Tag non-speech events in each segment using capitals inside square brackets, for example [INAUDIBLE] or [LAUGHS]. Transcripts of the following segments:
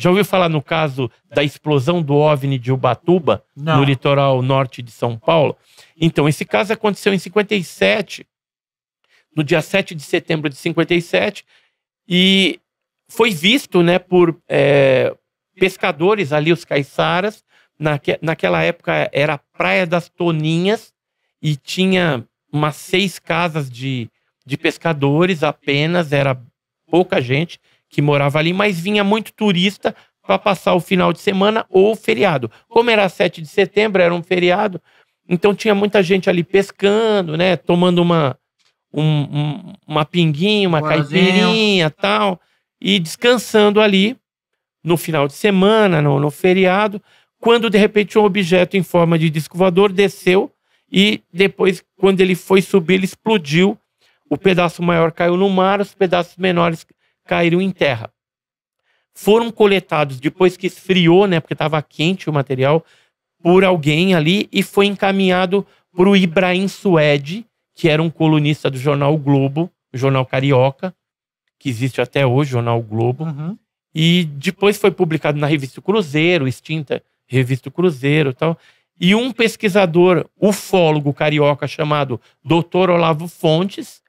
Já ouviu falar no caso da explosão do OVNI de Ubatuba, Não. no litoral norte de São Paulo? Então, esse caso aconteceu em 57, no dia 7 de setembro de 57, e foi visto né, por é, pescadores ali, os caiçaras. Naque, naquela época era a Praia das Toninhas e tinha umas seis casas de, de pescadores apenas, era pouca gente que morava ali, mas vinha muito turista para passar o final de semana ou feriado. Como era 7 de setembro, era um feriado, então tinha muita gente ali pescando, né? Tomando uma, um, uma pinguinha, uma Boazinho. caipirinha tal, e descansando ali no final de semana, no, no feriado, quando de repente um objeto em forma de disco voador desceu e depois, quando ele foi subir, ele explodiu. O pedaço maior caiu no mar, os pedaços menores caíram em terra. Foram coletados depois que esfriou, né, porque estava quente o material, por alguém ali e foi encaminhado para o Ibrahim Suede, que era um colunista do jornal o Globo, o jornal carioca, que existe até hoje, o jornal o Globo. Uhum. E depois foi publicado na revista Cruzeiro, extinta revista Cruzeiro, tal. E um pesquisador ufólogo carioca chamado Dr. Olavo Fontes,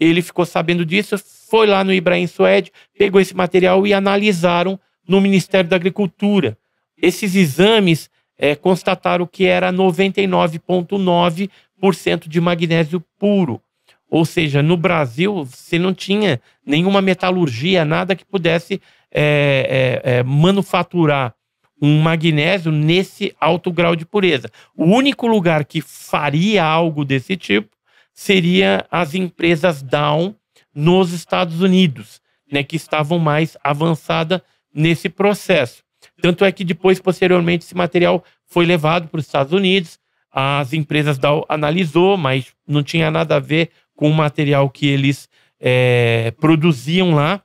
ele ficou sabendo disso, foi lá no Ibrahim Suede, pegou esse material e analisaram no Ministério da Agricultura. Esses exames é, constataram que era 99,9% de magnésio puro. Ou seja, no Brasil, você não tinha nenhuma metalurgia, nada que pudesse é, é, é, manufaturar um magnésio nesse alto grau de pureza. O único lugar que faria algo desse tipo seria as empresas Down, nos Estados Unidos, né, que estavam mais avançada nesse processo. Tanto é que depois, posteriormente, esse material foi levado para os Estados Unidos, as empresas da analisou, mas não tinha nada a ver com o material que eles é, produziam lá.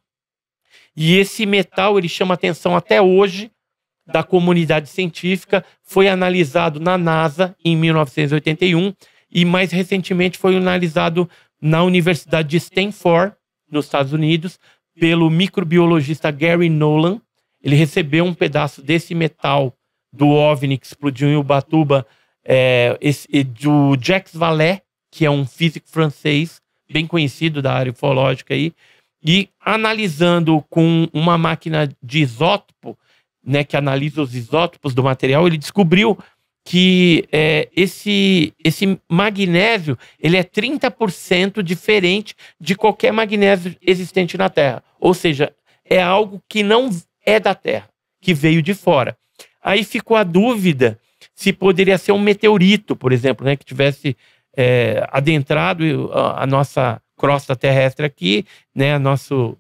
E esse metal ele chama atenção até hoje da comunidade científica, foi analisado na NASA em 1981 e mais recentemente foi analisado na Universidade de Stanford, nos Estados Unidos, pelo microbiologista Gary Nolan. Ele recebeu um pedaço desse metal do OVNI que explodiu em Ubatuba, é, esse, do Jacques Vallée, que é um físico francês, bem conhecido da área ufológica aí, e analisando com uma máquina de isótopo, né, que analisa os isótopos do material, ele descobriu que é, esse, esse magnésio ele é 30% diferente de qualquer magnésio existente na Terra. Ou seja, é algo que não é da Terra, que veio de fora. Aí ficou a dúvida se poderia ser um meteorito, por exemplo, né, que tivesse é, adentrado a, nossa crosta terrestre aqui, né, nosso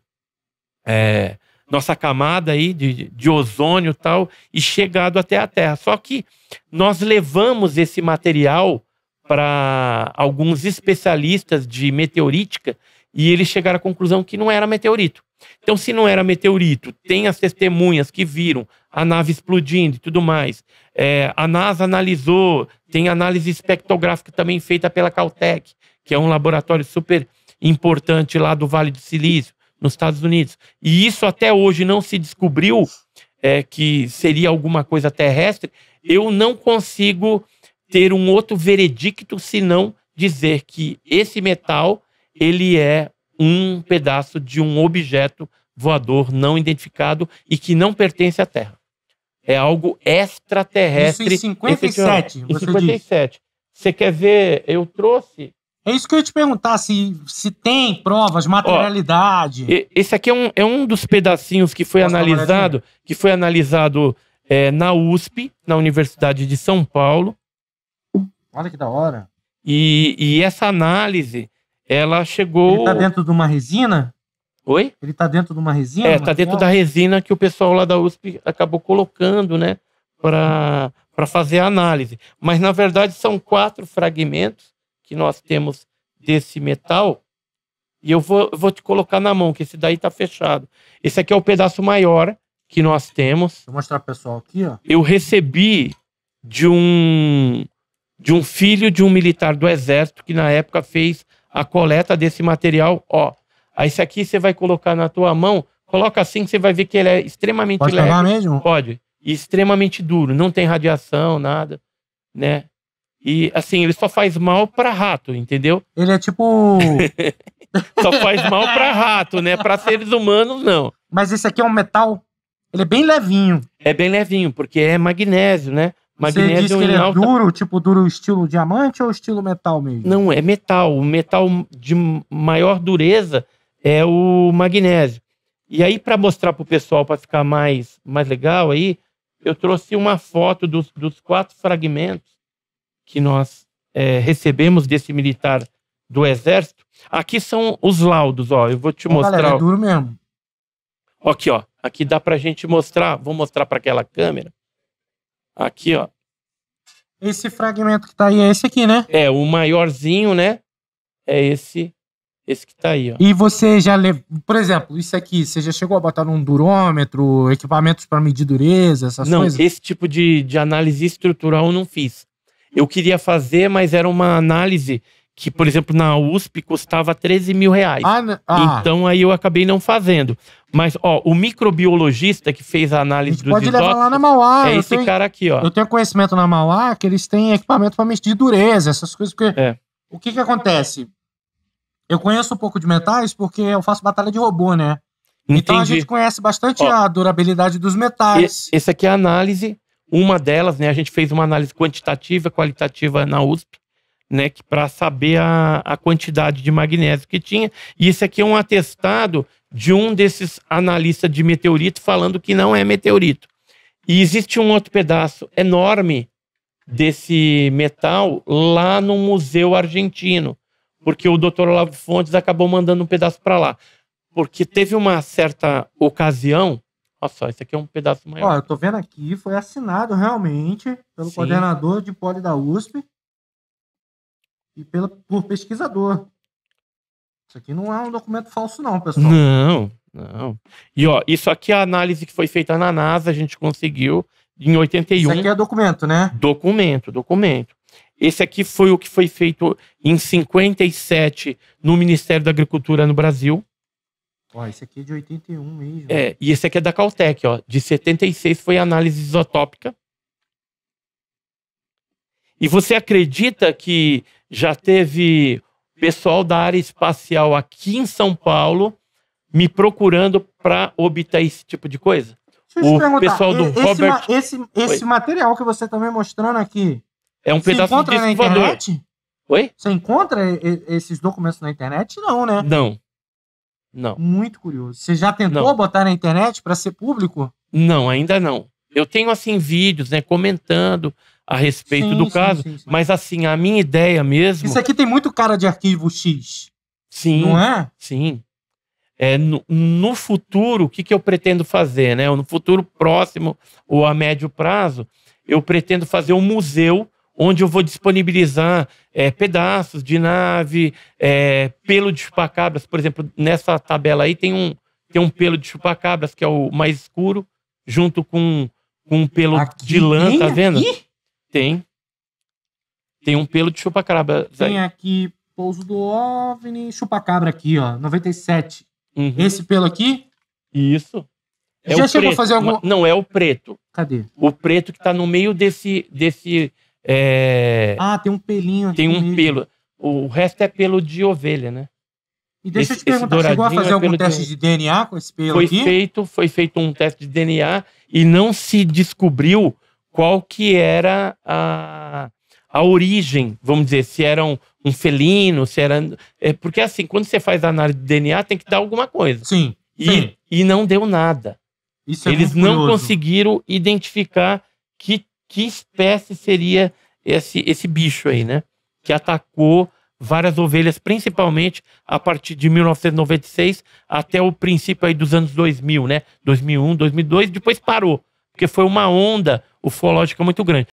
é, nossa camada aí de, de ozônio e tal, e chegado até a Terra. Só que nós levamos esse material para alguns especialistas de meteorítica e eles chegaram à conclusão que não era meteorito. Então, se não era meteorito, tem as testemunhas que viram a nave explodindo e tudo mais. É, a NASA analisou, tem análise espectrográfica também feita pela Caltech, que é um laboratório super importante lá do Vale do Silício nos Estados Unidos. E isso até hoje não se descobriu é, que seria alguma coisa terrestre. Eu não consigo ter um outro veredicto senão dizer que esse metal ele é um pedaço de um objeto voador não identificado e que não pertence à Terra. É algo extraterrestre. Isso em 57, em 57. Você, você quer ver? Eu trouxe é isso que eu ia te perguntar, se, se tem provas, materialidade. Ó, esse aqui é um, é um dos pedacinhos que foi Posso analisado, que foi analisado é, na USP, na Universidade de São Paulo. Olha que da hora. E, e essa análise, ela chegou. Ele tá dentro de uma resina? Oi? Ele tá dentro de uma resina? É, tá dentro da resina que o pessoal lá da USP acabou colocando, né? Para fazer a análise. Mas, na verdade, são quatro fragmentos que nós temos desse metal, e eu vou, vou te colocar na mão, que esse daí tá fechado. Esse aqui é o pedaço maior que nós temos. Vou mostrar pro pessoal aqui, ó. Eu recebi de um de um filho de um militar do exército que na época fez a coleta desse material, ó. Aí esse aqui você vai colocar na tua mão, coloca assim que você vai ver que ele é extremamente Pode leve. Pode mesmo? Pode. E extremamente duro, não tem radiação, nada, né? E assim, ele só faz mal pra rato, entendeu? Ele é tipo. [LAUGHS] só faz mal pra rato, né? Pra seres humanos, não. Mas esse aqui é um metal? Ele é bem levinho. É bem levinho, porque é magnésio, né? Magnésio Você diz que ele é duro, tipo duro estilo diamante ou estilo metal mesmo? Não, é metal. O metal de maior dureza é o magnésio. E aí, para mostrar pro pessoal, para ficar mais, mais legal aí, eu trouxe uma foto dos, dos quatro fragmentos que nós é, recebemos desse militar do Exército. Aqui são os laudos, ó. Eu vou te Bom, mostrar. Galera, é duro mesmo. Aqui, ó. Aqui dá pra gente mostrar. Vou mostrar para aquela câmera. Aqui, ó. Esse fragmento que tá aí é esse aqui, né? É, o maiorzinho, né? É esse esse que tá aí, ó. E você já levou, por exemplo, isso aqui, você já chegou a botar num durômetro, equipamentos para medir dureza, essas não, coisas? Não, esse tipo de, de análise estrutural eu não fiz eu queria fazer, mas era uma análise que, por exemplo, na USP custava 13 mil reais. Ah, né? ah. Então aí eu acabei não fazendo. Mas, ó, o microbiologista que fez a análise a dos pode levar lá na Mauá. É eu esse tenho, cara aqui, ó. Eu tenho conhecimento na Mauá que eles têm equipamento para medir dureza, essas coisas. Porque é. o que que acontece? Eu conheço um pouco de metais porque eu faço batalha de robô, né? Entendi. Então a gente conhece bastante ó, a durabilidade dos metais. Esse aqui é a análise uma delas, né, a gente fez uma análise quantitativa, qualitativa na USP, né, para saber a, a quantidade de magnésio que tinha. E isso aqui é um atestado de um desses analistas de meteorito falando que não é meteorito. E existe um outro pedaço enorme desse metal lá no Museu Argentino, porque o Dr. Olavo Fontes acabou mandando um pedaço para lá. Porque teve uma certa ocasião Olha só, esse aqui é um pedaço maior. Ó, eu tô vendo aqui, foi assinado realmente pelo Sim. coordenador de poli da USP e pela, por pesquisador. Isso aqui não é um documento falso, não, pessoal. Não, não. E ó, isso aqui é a análise que foi feita na NASA, a gente conseguiu em 81. Isso aqui é documento, né? Documento, documento. Esse aqui foi o que foi feito em 57 no Ministério da Agricultura no Brasil. Ó, esse aqui é de 81 mesmo. É, e esse aqui é da Caltech, ó. De 76 foi análise isotópica. E você acredita que já teve pessoal da área espacial aqui em São Paulo me procurando para obter esse tipo de coisa? Deixa eu o perguntar, pessoal do esse, Robert... esse, esse material que você está me mostrando aqui. É um pedaço encontra de na internet? Oi? Você encontra esses documentos na internet? Não, né? Não. Não. Muito curioso. Você já tentou não. botar na internet para ser público? Não, ainda não. Eu tenho assim vídeos, né, comentando a respeito sim, do sim, caso, sim, mas assim, a minha ideia mesmo. Isso aqui tem muito cara de arquivo X. Sim. Não é? Sim. É, no, no futuro, o que, que eu pretendo fazer, né? No futuro próximo ou a médio prazo, eu pretendo fazer um museu onde eu vou disponibilizar é, pedaços de nave, é, pelo de chupacabras. Por exemplo, nessa tabela aí tem um, tem um pelo de chupacabras, que é o mais escuro, junto com, com um pelo aqui, de lã, tá vendo? Aqui? Tem. Tem um pelo de chupacabras. Tem aí. aqui pouso do OVNI, chupacabra aqui, ó, 97. Uhum. Esse pelo aqui? Isso. É Já chegou a fazer algum... Não, é o preto. Cadê? O preto que tá no meio desse, desse é... Ah, tem um pelinho aqui. Tem um pelo. O resto é pelo de ovelha, né? E deixa esse, eu te perguntar, chegou a é fazer é algum teste de DNA com esse pelo foi aqui? Feito, foi feito um teste de DNA e não se descobriu qual que era a, a origem, vamos dizer, se era um, um felino, se era... É, porque assim, quando você faz análise de DNA, tem que dar alguma coisa. Sim, E, sim. e não deu nada. Isso é Eles não conseguiram identificar que que espécie seria esse, esse bicho aí, né? Que atacou várias ovelhas, principalmente a partir de 1996 até o princípio aí dos anos 2000, né? 2001, 2002, depois parou, porque foi uma onda ufológica muito grande.